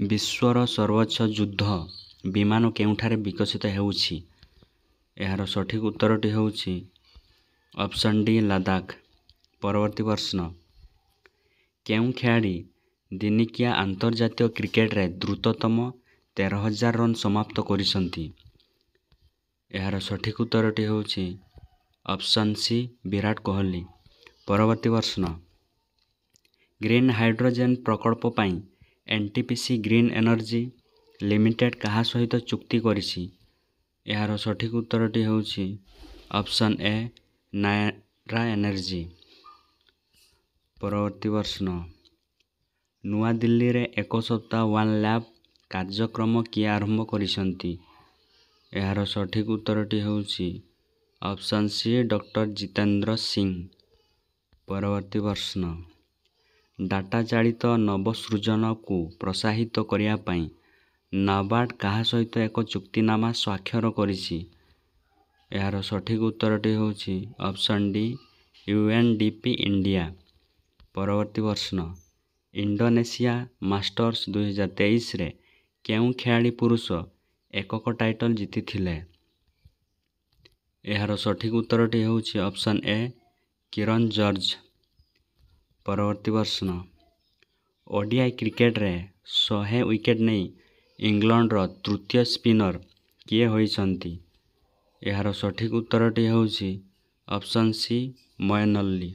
ବିଶ୍ୱର ସର୍ବୋଚ୍ଚ ଯୁଦ୍ଧ ବିମାନ କେଉଁଠାରେ ବିକଶିତ ହେଉଛି ଏହାର ସଠିକ୍ ଉତ୍ତରଟି ହେଉଛି ଅପସନ୍ ଡି ଲଦାଖ ପରବର୍ତ୍ତୀ ପ୍ରଶ୍ନ କେଉଁ ଖେଳାଳି ଦିନିକିଆ ଆନ୍ତର୍ଜାତୀୟ କ୍ରିକେଟରେ ଦ୍ରୁତତମ ତେର ହଜାର ରନ୍ ସମାପ୍ତ କରିଛନ୍ତି ଏହାର ସଠିକ୍ ଉତ୍ତରଟି ହେଉଛି ଅପସନ୍ ସି ବିରାଟ କୋହଲି ପରବର୍ତ୍ତୀ ପ୍ରଶ୍ନ ଗ୍ରୀନ୍ ହାଇଡ୍ରୋଜେନ୍ ପ୍ରକଳ୍ପ ପାଇଁ ଏନ୍ଟିପିସି ଗ୍ରୀନ୍ ଏନର୍ଜି ଲିମିଟେଡ୍ କାହା ସହିତ ଚୁକ୍ତି କରିଛି ଏହାର ସଠିକ୍ ଉତ୍ତରଟି ହେଉଛି ଅପସନ୍ ଏ ନାୟରା ଏନର୍ଜି ପରବର୍ତ୍ତୀ ପ୍ରଶ୍ନ ନୂଆଦିଲ୍ଲୀରେ ଏକ ସପ୍ତାହ ୱାନ୍ ଲ୍ୟାବ୍ କାର୍ଯ୍ୟକ୍ରମ କିଏ ଆରମ୍ଭ କରିଛନ୍ତି ଏହାର ସଠିକ୍ ଉତ୍ତରଟି ହେଉଛି option C doctor Jitendra Singh ପରବର୍ତ୍ତୀ ପ୍ରଶ୍ନ ଡାଟା ଚାଳିତ ନବସୃଜନକୁ ପ୍ରୋତ୍ସାହିତ କରିବା ପାଇଁ ନାବାର୍ଡ କାହା ସହିତ ଏକ ଚୁକ୍ତିନାମା ସ୍ୱାକ୍ଷର କରିଛି ଏହାର ସଠିକ ଉତ୍ତରଟି ହେଉଛି option D U N D P India ପରବର୍ତ୍ତୀ ପ୍ରଶ୍ନ ଇଣ୍ଡୋନେସିଆ ମାଷ୍ଟର୍ସ ଦୁଇହଜାର ତେଇଶରେ କେଉଁ ଖେଳାଳି ପୁରୁଷ ଏକକ ଟାଇଟଲ୍ ଜିତିଥିଲେ ଏହାର ସଠିକ ଉତ୍ତରଟି ହେଉଛି ଅପସନ୍ ଏ କିରଣ ଜର୍ଜ ପରବର୍ତ୍ତୀ ପ୍ରଶ୍ନ ଓଡିଆଇ କ୍ରିକେଟରେ ଶହେ ୱିକେଟ୍ ନେଇ ଇଂଲଣ୍ଡର ତୃତୀୟ ସ୍ପିନର କିଏ ହୋଇଛନ୍ତି ଏହାର ସଠିକ୍ ଉତ୍ତରଟି ହେଉଛି ଅପସନ୍ ସି ମୟନ ଅଲ୍ଲୀ